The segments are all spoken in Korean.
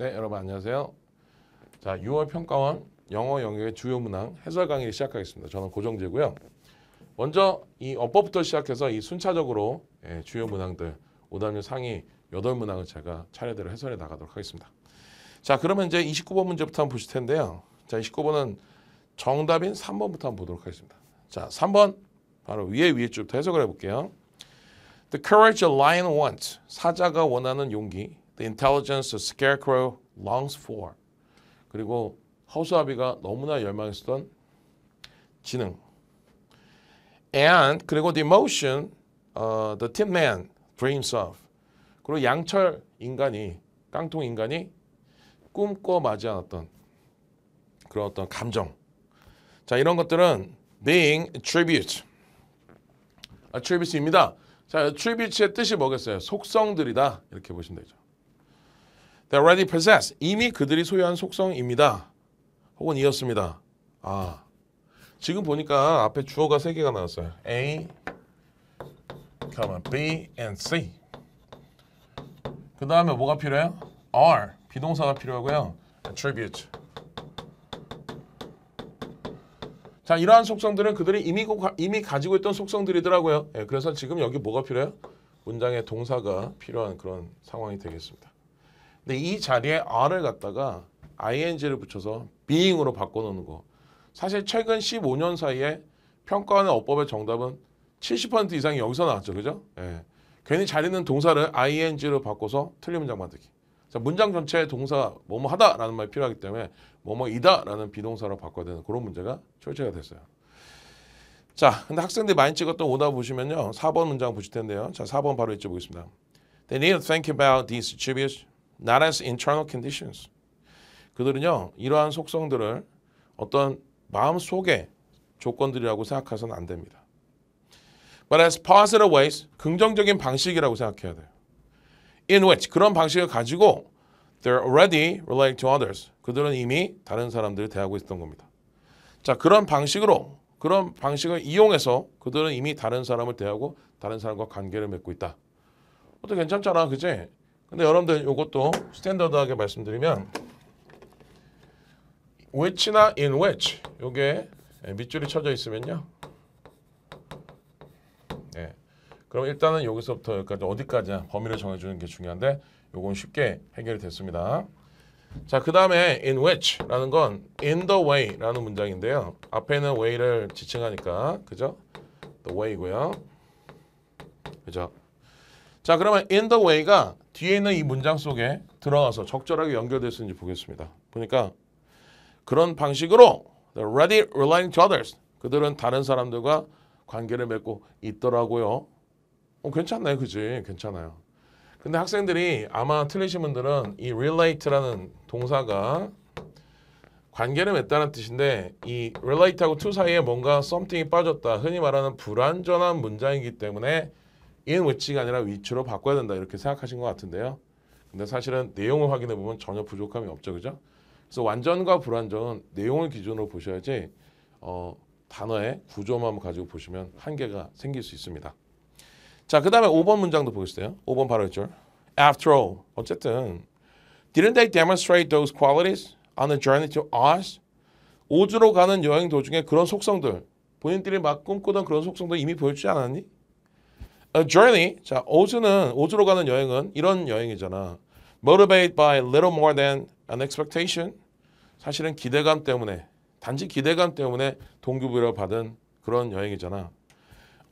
네, 여러분 안녕하세요. 자, 6월 평가원 영어 영역의 주요 문항 해설 강의 시작하겠습니다. 저는 고정재고요. 먼저 이 어법부터 시작해서 이 순차적으로 예, 주요 문항들 오답률 상위 8문항을 제가 차례대로 해설해 나가도록 하겠습니다. 자, 그러면 이제 29번 문제부터 한번 보실 텐데요. 자, 29번은 정답인 3번부터 한번 보도록 하겠습니다. 자, 3번 바로 위에 위에 줄부터 해석을 해볼게요. The courage a lion wants. 사자가 원하는 용기. The intelligence the scarecrow longs for. 그리고 허수아비가 너무나 열망했던 지능. And 그리고 the emotion uh, the tin man dreams of. 그리고 양철 인간이 깡통 인간이 꿈꿔 마지 않았던 그런 어떤 감정. 자 이런 것들은 being attribute. attribute입니다. 자 attribute의 뜻이 뭐겠어요? 속성들이다 이렇게 보시면 되죠. They already possess. 이미 그들이 소유한 속성입니다. 혹은 이었습니다. 아, 지금 보니까 앞에 주어가 세 개가 나왔어요. A, B, and C. 그 다음에 뭐가 필요해요? R, 비동사가 필요하고요. Attribute. 자, 이러한 속성들은 그들이 이미, 이미 가지고 있던 속성들이더라고요. 예, 그래서 지금 여기 뭐가 필요해요? 문장의 동사가 필요한 그런 상황이 되겠습니다. 근데 이 자리에 r을 갖다가 ing를 붙여서 being으로 바꿔놓는 거. 사실 최근 15년 사이에 평가하는 어법의 정답은 70% 이상이 여기서 나왔죠. 그죠? 예. 괜히 잘 있는 동사를 ing로 바꿔서 틀린 문장 만들기. 자, 문장 전체에 동사 뭐뭐 하다라는 말이 필요하기 때문에 뭐뭐이다라는 비동사로 바꿔야 되는 그런 문제가 출제가 됐어요. 자, 근데 학생들이 많이 찍었던 오답 보시면요. 4번 문장 보실 텐데요. 자, 4번 바로 읽어보겠습니다. They need to think about these attributes 나라에서 internal conditions. 그들은요 이러한 속성들을 어떤 마음 속의 조건들이라고 생각해서는 안 됩니다. But as positive ways, 긍정적인 방식이라고 생각해야 돼요. In which, 그런 방식을 가지고 they're already r e l a t i n to others. 그들은 이미 다른 사람들을 대하고 있던 겁니다. 자, 그런 방식으로, 그런 방식을 이용해서 그들은 이미 다른 사람을 대하고 다른 사람과 관계를 맺고 있다. 어때 괜찮잖아, 그지? 근데 여러분들 이것도 스탠더드하게 말씀드리면 which나 in which 요게 밑줄이 쳐져 있으면요. 네. 그럼 일단은 여기서부터 여기까지 어디까지나 범위를 정해주는 게 중요한데 요건 쉽게 해결이 됐습니다. 자, 그 다음에 in which라는 건 in the way라는 문장인데요. 앞에는 way를 지칭하니까, 그죠? the way고요. 그죠? 자 그러면 in the way가 뒤에 있는 이 문장 속에 들어가서 적절하게 연결됐는지 보겠습니다. 보니까 그런 방식으로 r e a d y relying to others 그들은 다른 사람들과 관계를 맺고 있더라고요. 어, 괜찮나 그지? 괜찮아요. 근데 학생들이 아마 틀리신 분들은 이 relate라는 동사가 관계를 맺다는 뜻인데 이 relate하고 to 사이에 뭔가 something이 빠졌다. 흔히 말하는 불완전한 문장이기 때문에 인위치가 아니라 위치로 바꿔야 된다 이렇게 생각하신 것 같은데요. 근데 사실은 내용을 확인해 보면 전혀 부족함이 없죠, 그죠? 그래서 완전과 불완전은 내용을 기준으로 보셔야지 어, 단어의 구조만 가지고 보시면 한계가 생길 수 있습니다. 자, 그 다음에 5번 문장도 보겠어요. 5번 바로 있죠. After all, 어쨌든 Didn't they demonstrate those qualities on the journey to Oz? 오즈로 가는 여행 도중에 그런 속성들 본인들이 막 꿈꾸던 그런 속성도 이미 보여주지 않았니? A journey. 자, 오즈는 오즈로 가는 여행은 이런 여행이잖아. Motivated by little more than an expectation. 사실은 기대감 때문에 단지 기대감 때문에 동기부여를 받은 그런 여행이잖아.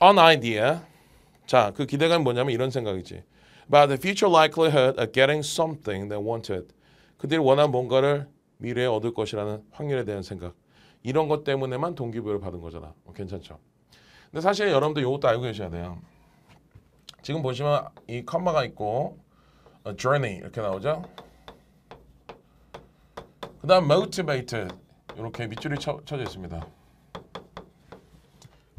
An idea. 자, 그 기대감이 뭐냐면 이런 생각이지. About the future likelihood of getting something they wanted. 그들이 원한 뭔가를 미래에 얻을 것이라는 확률에 대한 생각. 이런 것 때문에만 동기부여를 받은 거잖아. 어, 괜찮죠? 근데 사실 여러분도 이것도 알고 계셔야 돼요. 지금 보시면 이 컴마가 있고 어, journey 이렇게 나오죠. 그 다음 motivated 이렇게 밑줄이 쳐, 쳐져 있습니다.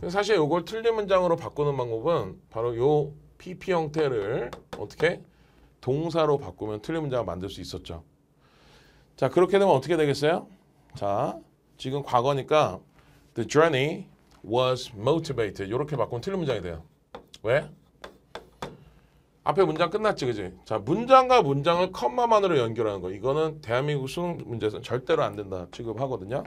사실 이걸 틀린 문장으로 바꾸는 방법은 바로 요 PP 형태를 어떻게 동사로 바꾸면 틀린 문장을 만들 수 있었죠. 자 그렇게 되면 어떻게 되겠어요? 자 지금 과거니까 the journey was motivated 이렇게 바꾸면 틀린 문장이 돼요. 왜? 앞에 문장 끝났지, 그지? 자, 문장과 문장을 컴마만으로 연결하는 거. 이거는 대한민국 수능 문제에서는 절대로 안 된다 취급하거든요.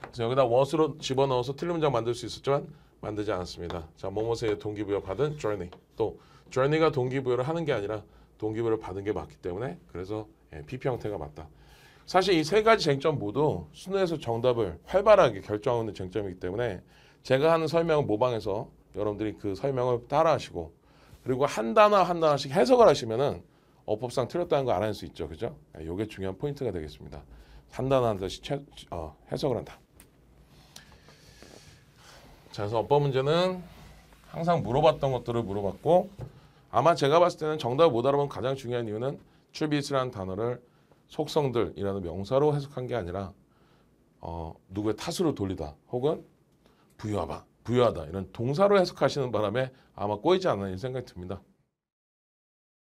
그래서 여기다 워스로 집어넣어서 틀린 문장 만들 수 있었지만 만들지 않았습니다. 자, 모모세의 동기부여 받은 journey. 또 journey가 동기부여를 하는 게 아니라 동기부여를 받은 게 맞기 때문에 그래서 예, PP 형태가 맞다. 사실 이 세 가지 쟁점 모두 순회에서 정답을 활발하게 결정하는 쟁점이기 때문에 제가 하는 설명을 모방해서 여러분들이 그 설명을 따라하시고 그리고 한 단어 한 단어씩 해석을 하시면은 어법상 틀렸다는 거 알아낼 수 있죠. 그죠? 이게 예, 중요한 포인트가 되겠습니다. 한 단어 한 단어씩 채, 어, 해석을 한다. 자, 그래서 어법 문제는 항상 물어봤던 것들을 물어봤고 아마 제가 봤을 때는 정답을 못 알아본 가장 중요한 이유는 출비스라는 단어를 속성들이라는 명사로 해석한 게 아니라 어, 누구의 탓으로 돌리다 혹은 부유하다 부여하다 이런 동사로 해석하시는 바람에 아마 꼬이지 않나 이런 생각이 듭니다.